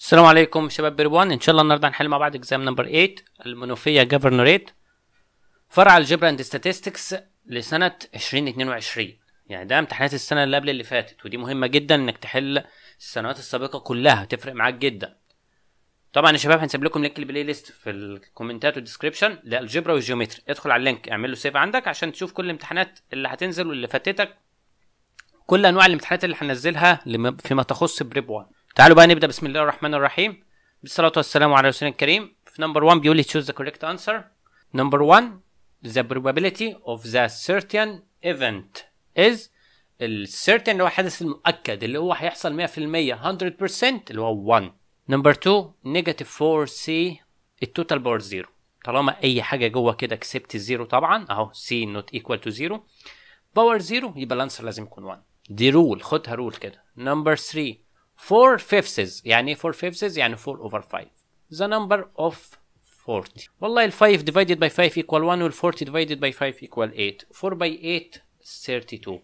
السلام عليكم شباب بيربوان ان شاء الله النهارده هنحل مع بعض اكزام نمبر 8 المنوفيه جفرنوريت فرع الجبر اند ستاتستكس لسنه 2022 يعني ده امتحانات السنه اللي قبل اللي فاتت ودي مهمه جدا انك تحل السنوات السابقه كلها تفرق معاك جدا طبعا يا شباب هنسيب لكم لينك البلاي ليست في الكومنتات والديسكريبشن للجبرا والجيومتري ادخل على اللينك اعمل له سيف عندك عشان تشوف كل الامتحانات اللي هتنزل واللي فاتتك كل انواع الامتحانات اللي هنزلها فيما تخص بريب 1 تعالوا بقى نبدا بسم الله الرحمن الرحيم بالصلاه والسلام على رسولنا الكريم في نمبر 1 بيقول لي تشوز ذا كوريكت انسر نمبر 1 the probability of the certain event is certain اللي هو حدث المؤكد اللي هو هيحصل 100% 100% اللي هو 1 نمبر 2 نيجاتيف 4 سي التوتال باور 0 طالما اي حاجه جوه كده كسبت الزيرو طبعا اهو سي نوت ايكوال تو زيرو باور زيرو يبقى الانسر لازم يكون 1 دي رول خدها رول كده نمبر 3 four fifths يعني four fifths يعني four over five the number of 40 والله ال 5 divided by 5 equal 1 وال 40 divided by 5 equal 8 4 by 8 32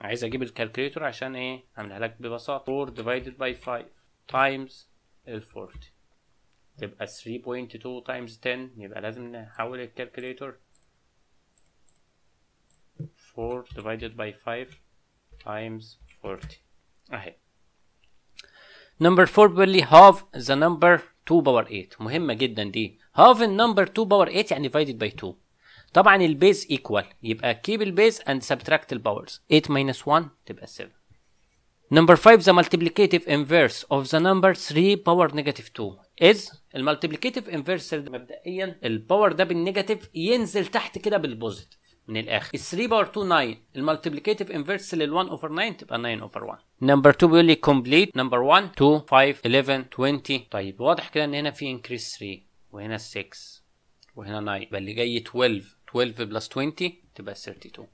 عايز اجيب الكالكوليتر عشان ايه هعملها لك ببساطه 4 divided by 5 times ال 40 تبقى 3.2 times 10 يبقى لازم نحول calculator. 4 divided by 5 times 40 نمبر 4 بيقول لي هاف ذا نمبر 2 باور 8 مهمه جدا دي هاف النمبر 2 باور 8 يعني ديفايدد باي 2 طبعا البيز ايكوال يبقى كيب البيز اند سبتراكت الباورز 8 ماينس 1 تبقى 7 نمبر 5 the multiplicative inverse of the number 3 power negative 2 is المالتيبليكيتيف انفيرس مبدئيا الباور ده بالنيجاتيف ينزل تحت كده بالبوزيتيف من الاخر 3 باور 2 9 المالتيبليكيتيف انفرس لل1 اوفر 9 تبقى 9 اوفر 1 نمبر 2 بيقول لي كومبليت نمبر 1 2 5 11 20 طيب واضح كده ان هنا في انكريس 3 وهنا 6 وهنا 9 يبقى اللي جاي 12 12 بلس 20 تبقى 32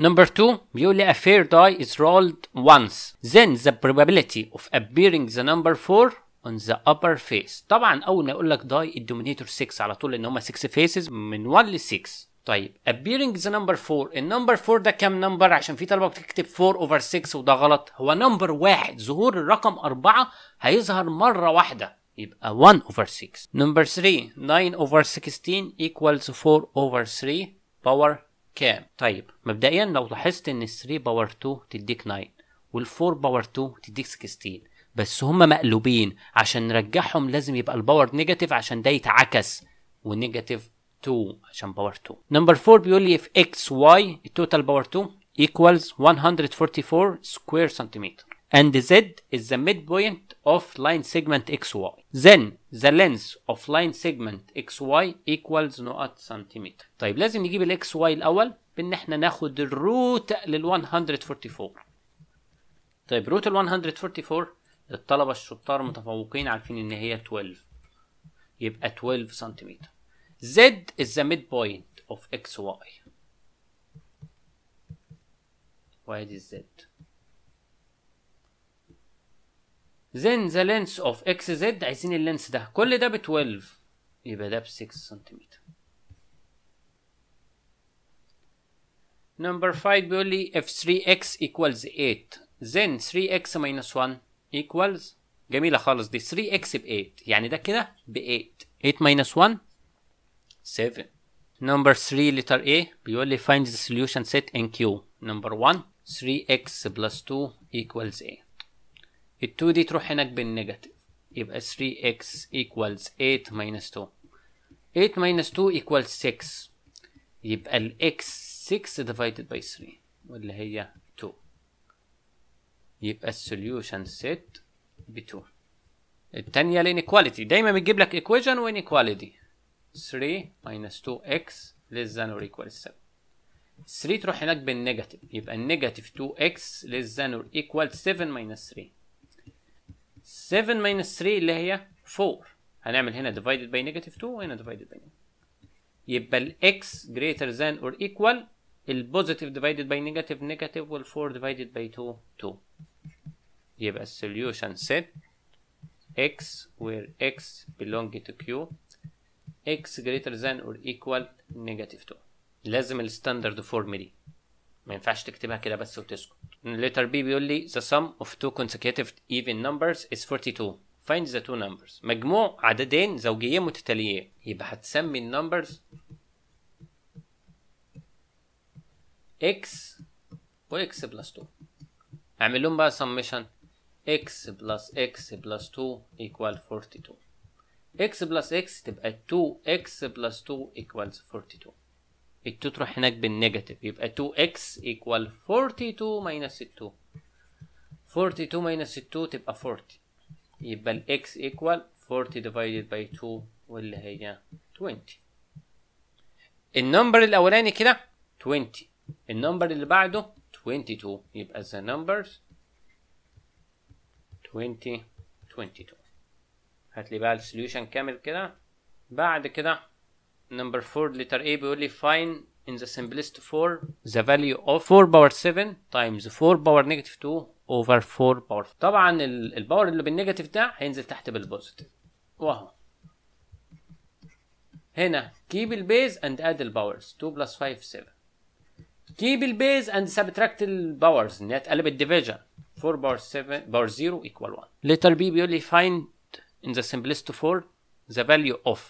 Number 2 بيقول لي a fair die is rolled once then the probability of appearing the number 4 on the upper face طبعا اول ما يقول لك die الدومينيتور 6 على طول لان هما 6 faces من 1 ل 6 طيب appearing the number 4 النمبر 4 ده كام نمبر عشان في طلبه بتكتب 4 اوفر 6 وده غلط هو نمبر واحد ظهور الرقم 4 هيظهر مره واحده يبقى 1 اوفر 6 نمبر 3 9 اوفر 16 equals 4 اوفر 3 باور كام طيب مبدئيا لو لاحظت ان 3 باور 2 تديك 9 وال4 باور 2 تديك 16 بس هما مقلوبين عشان نرجعهم لازم يبقى الباور نيجاتيف عشان ده يتعكس ونيجاتيف 2 عشان باور 2 نمبر 4 بيقول لي if x y التوتال باور 2 equals 144 square centimeter and z is the midpoint of line segment xy then the length of line segment xy equals نقط سنتيمتر طيب لازم نجيب الاكس واي الاول بان احنا ناخد الروت لل 144 طيب روت ال 144 الطلبه الشطار متفوقين عارفين ان هي 12 يبقى 12 سنتيمتر Z is the midpoint of XY. Where is Z? then the length of XZ عايزين اللينس ده كل ده ب 12 يبقى ده ب 6 سنتيمتر number 5 بيقول لي if 3x equals 8 then 3x minus 1 equals جميلة خالص دي 3x ب 8 يعني ده كده ب 8 8 minus 1 7 نمبر 3 لتر A بيقول لي find the solution set in Q نمبر 1 3x plus 2 equals A ال 2 دي تروح هناك بالنيجاتيف يبقى 3x equals 8 minus 2 8 minus 2 equals 6 يبقى ال x 6 divided by 3 واللي هي 2 يبقى السوليوشن set ب 2 التانية الانيكواليتي دايما بتجيب لك equation وانيكواليتي 3 minus 2x less than or equal 7 3 تروح هناك بالنيجاتيف يبقى النيجاتيف 2x less than or equal 7 minus 3 7 minus 3 اللي هي 4 هنعمل هنا divided by negative 2 وهنا divided by negative. يبقى ال x greater than or equal ال positive divided by negative negative وال 4 divided by 2 2 يبقى solution set x where x belong to q x greater than or equal negative 2 لازم الستاندرد فورم دي ما ينفعش تكتبها كده بس وتسكت letter B بيقول لي the sum of two consecutive even numbers is 42 find the two numbers مجموع عددين زوجيين متتاليين يبقى هتسمي النمبرز x و x بلس 2 اعمل لهم بقى summation x plus x plus 2 equal 42 x بلس x تبقى 2x بلس 2 equals 42 ال 2 تروح هناك بالنيجاتيف يبقى 2x equal 42 minus 2 42 minus 2 تبقى 40 يبقى ال x equal 40 divided by 2 واللي هي 20 النمبر الاولاني كده 20 النمبر اللي بعده 22 يبقى the numbers 20 22 هات لي بقى السوليوشن كامل كده بعد كده نمبر 4 لتر A بيقول لي فاين in the simplest form the value of 4 power 7 times 4 power negative 2 over 4 power 5. طبعا الباور اللي بالنيجاتيف ده هينزل تحت بالبوزيتيف واهو هنا keep البيز and add الباورز 2 plus 5 7 keep البيز and subtract الباورز ان هي تقلب الديفيجن 4 باور 7 باور 0 equal 1 لتر بي بيقول لي find in the simplest form the value of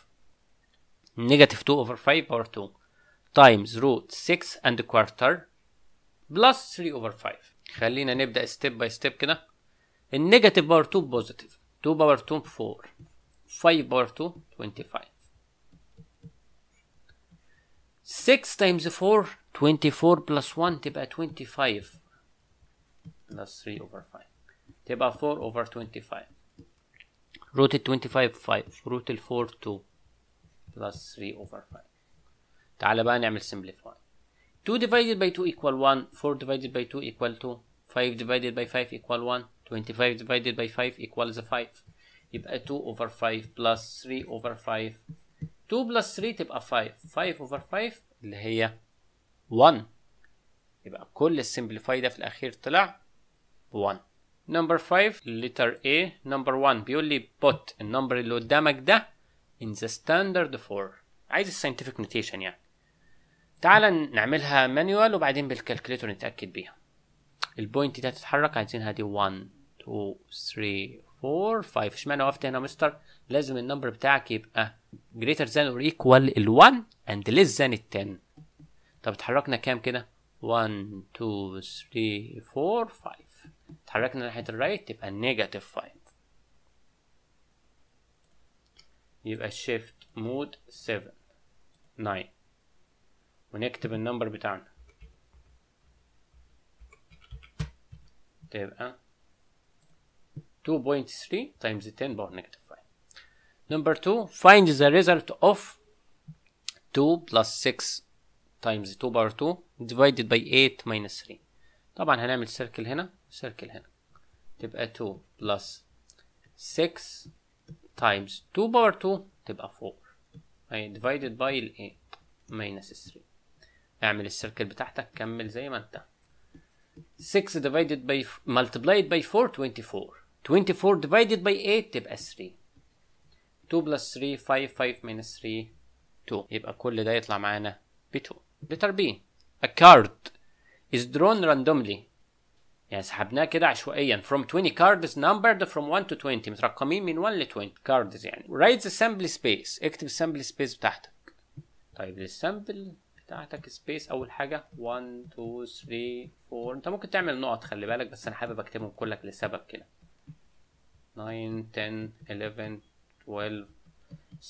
negative 2 over 5 power 2 times root 6 and a quarter plus 3 over 5 خلينا نبدأ step by step كده negative power 2 2 power 2 4 5 power 2 25 6 times 4 24 plus 1 تبقى 25 plus 3 over 5 تبقى 4 over 25 روت 25 5 روت 4 2 بلس 3 اوفر 5 تعال بقى نعمل سمبليفاي 2 ديفايدد باي 2 ايكوال 1 4 ديفايدد باي 2 ايكوال 2 5 ديفايدد باي 5 ايكوال 1 25 ديفايدد باي 5 ايكوال 5 يبقى 2 اوفر 5 بلس 3 اوفر 5 2 بلس 3 تبقى 5 5 اوفر 5 اللي هي 1 يبقى كل السمبليفاي ده في الاخير طلع 1 نمبر 5 letter A نمبر 1 بيقول لي put النمبر اللي قدامك ده in the standard for عايز الساينتفك نوتيشن يعني تعال نعملها مانيوال وبعدين بالكالكليتور نتاكد بيها البوينت دي هتتحرك عايزينها دي 1 2 3 4 5 اشمعنى وقفت هنا مستر لازم النمبر بتاعك يبقى greater than or equal ال 1 and less than ال 10 طب اتحركنا كام كده 1 2 3 4 5 اتحركنا ناحية الرايت يبقى نيجاتيف 5 يبقى شيفت مود 7 9 ونكتب النمبر بتاعنا تبقى 2.3 times 10 power negative 5 number 2 find the result of 2 plus 6 times 2 power 2 divided by 8 minus 3 طبعا هنعمل سيركل هنا سيركل هنا تبقى 2 بلس 6 تايمز 2 باور 2 تبقى 4 هي ديفايدد باي a ماينس 3 اعمل السيركل بتاعتك كمل زي ما انت 6 ديفايدد باي ملتبلايد باي 4 24 24 ديفايدد باي 8 تبقى 3 2 بلس 3 5 5 3 2 يبقى كل ده يطلع معانا ب 2 لتر B a card is drawn randomly يعني سحبناه كده عشوائيا from 20 cards numbered from 1 to 20 مترقمين من 1 ل 20 cards يعني write the sample space اكتب السامبل سبيس بتاعتك طيب للسامبل بتاعتك سبيس اول حاجه 1 2 3 4 انت ممكن تعمل نقط خلي بالك بس انا حابب اكتبهم كلك لسبب كده 9 10 11 12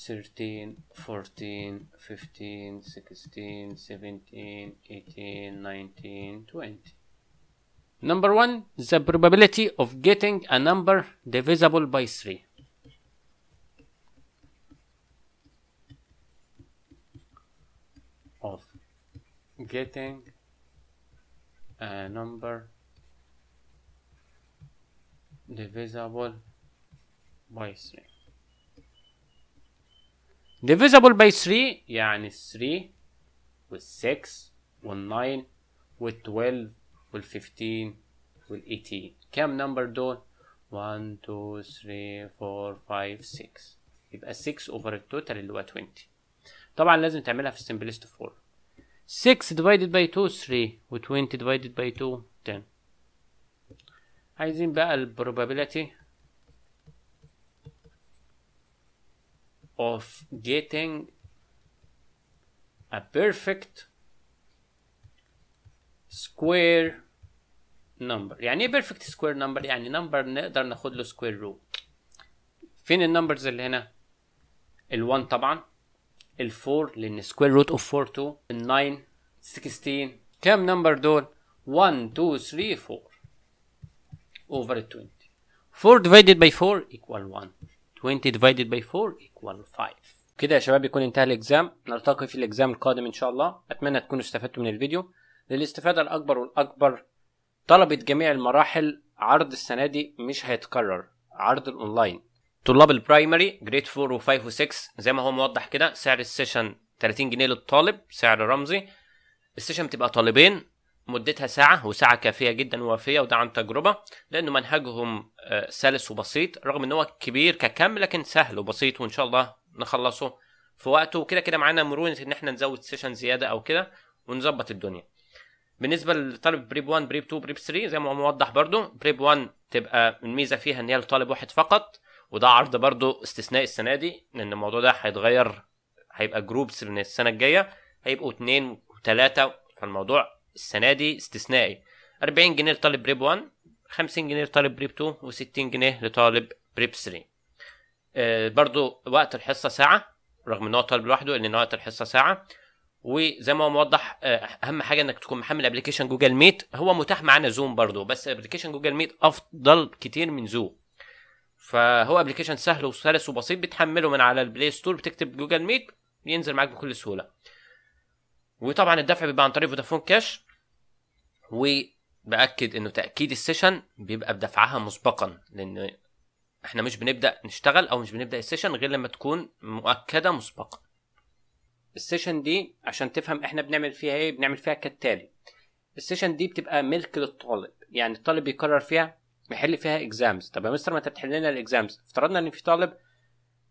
13 14 15 16 17 18 19 20 Number one, the probability of getting a number divisible by 3. Of getting a number divisible by 3. divisible by 3 يعني 3 with 6 with 9 with 12 وال15 وال18 كام نمبر دول 1 2 3 4 5 6 يبقى 6 اوفر التوتال اللي هو 20 طبعا لازم تعملها في السمبلست فور 6 ديفايدد باي 2 3 و 20 ديفايدد باي 2 10 عايزين بقى البروبابيلتي of getting a perfect سكوير نمبر يعني ايه بيرفكت سكوير نمبر يعني نمبر نقدر ناخد له سكوير روت فين النمبرز اللي هنا ال1 طبعا ال4 لان سكوير روت اوف 4 2 ال9 16 كام نمبر دول 1 2 3 4 اوفر 20 4 divided by 4 equal 1 20 divided by 4 equal 5 كده يا شباب يكون انتهى الاكزام نلتقي في الاكزام القادم ان شاء الله اتمنى تكونوا استفدتوا من الفيديو للاستفادة الأكبر والأكبر طلبة جميع المراحل عرض السنة دي مش هيتكرر عرض الأونلاين طلاب البرايمري جريد 4 و5 و6 زي ما هو موضح كده سعر السيشن 30 جنيه للطالب سعر رمزي السيشن بتبقى طالبين مدتها ساعة وساعة كافية جدا ووافية وده عن تجربة لأنه منهجهم آه، سلس وبسيط رغم إن هو كبير ككم لكن سهل وبسيط وإن شاء الله نخلصه في وقته وكده كده معانا مرونة إن إحنا نزود سيشن زيادة أو كده ونظبط الدنيا بالنسبه لطالب بريب 1 بريب 2 بريب 3 زي ما هو موضح برضو بريب 1 تبقى الميزه فيها ان هي لطالب واحد فقط وده عرض برضو استثناء السنه دي لان الموضوع ده هيتغير هيبقى جروبس من السنه الجايه هيبقوا اتنين وتلاته فالموضوع السنه دي استثنائي 40 جنيه لطالب بريب 1 50 جنيه لطالب بريب 2 و60 جنيه لطالب بريب 3 آه، برضو وقت الحصه ساعه رغم ان هو طالب لوحده ان وقت الحصه ساعه وزي ما هو موضح آه، اهم حاجه انك تكون محمل ابلكيشن جوجل ميت هو متاح معانا زوم برضه بس ابلكيشن جوجل ميت افضل كتير من زوم فهو ابلكيشن سهل وسلس وبسيط بتحمله من على البلاي ستور بتكتب جوجل ميت ينزل معاك بكل سهوله وطبعا الدفع بيبقى عن طريق فودافون كاش وباكد انه تاكيد السيشن بيبقى بدفعها مسبقا لان احنا مش بنبدا نشتغل او مش بنبدا السيشن غير لما تكون مؤكده مسبقا السيشن دي عشان تفهم احنا بنعمل فيها ايه بنعمل فيها كالتالي السيشن دي بتبقى ملك للطالب يعني الطالب بيقرر فيها يحل فيها اكزامز طب يا مستر ما انت بتحل لنا الاكزامز افترضنا ان في طالب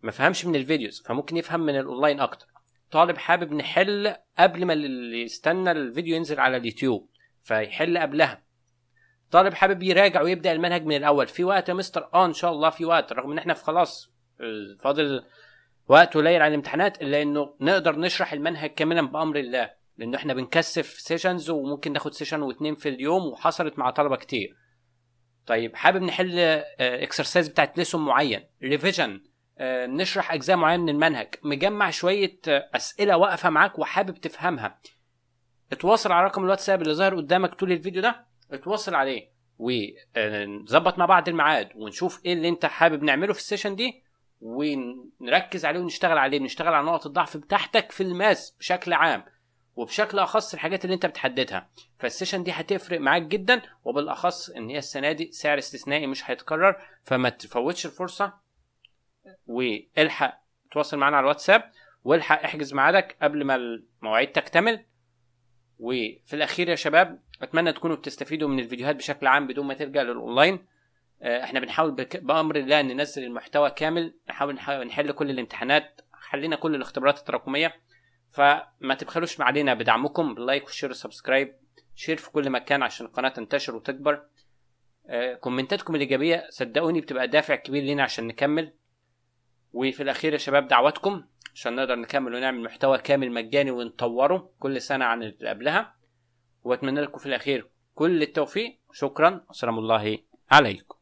ما فهمش من الفيديوز فممكن يفهم من الاونلاين اكتر طالب حابب نحل قبل ما يستنى الفيديو ينزل على اليوتيوب فيحل قبلها طالب حابب يراجع ويبدا المنهج من الاول في وقت يا مستر اه ان شاء الله في وقت رغم ان احنا في خلاص آه، فاضل وقت قليل على الامتحانات الا انه نقدر نشرح المنهج كاملا بامر الله لان احنا بنكثف سيشنز وممكن ناخد سيشن واثنين في اليوم وحصلت مع طلبه كتير طيب حابب نحل اكسرسايز آه، بتاعت ليسون معين ريفيجن آه، نشرح اجزاء معينه من المنهج مجمع شويه آه، اسئله واقفه معاك وحابب تفهمها اتواصل على رقم الواتساب اللي ظاهر قدامك طول الفيديو ده اتواصل عليه ونظبط مع بعض الميعاد ونشوف ايه اللي انت حابب نعمله في السيشن دي ونركز عليه ونشتغل عليه بنشتغل على نقط الضعف بتاعتك في الماس بشكل عام وبشكل اخص الحاجات اللي انت بتحددها فالسيشن دي هتفرق معاك جدا وبالاخص ان هي السنه دي سعر استثنائي مش هيتكرر فما تفوتش الفرصه والحق تواصل معانا على الواتساب والحق احجز ميعادك قبل ما المواعيد تكتمل وفي الاخير يا شباب اتمنى تكونوا بتستفيدوا من الفيديوهات بشكل عام بدون ما تلجا للاونلاين آه، احنا بنحاول بامر الله ننزل المحتوى كامل نحاول نحل كل الامتحانات حلينا كل الاختبارات التراكميه فما تبخلوش علينا بدعمكم باللايك والشير والسبسكرايب شير في كل مكان عشان القناه تنتشر وتكبر اه كومنتاتكم الايجابيه صدقوني بتبقى دافع كبير لينا عشان نكمل وفي الاخير يا شباب دعواتكم عشان نقدر نكمل ونعمل محتوى كامل مجاني ونطوره كل سنه عن اللي قبلها واتمنى لكم في الاخير كل التوفيق شكرا وسلام الله عليكم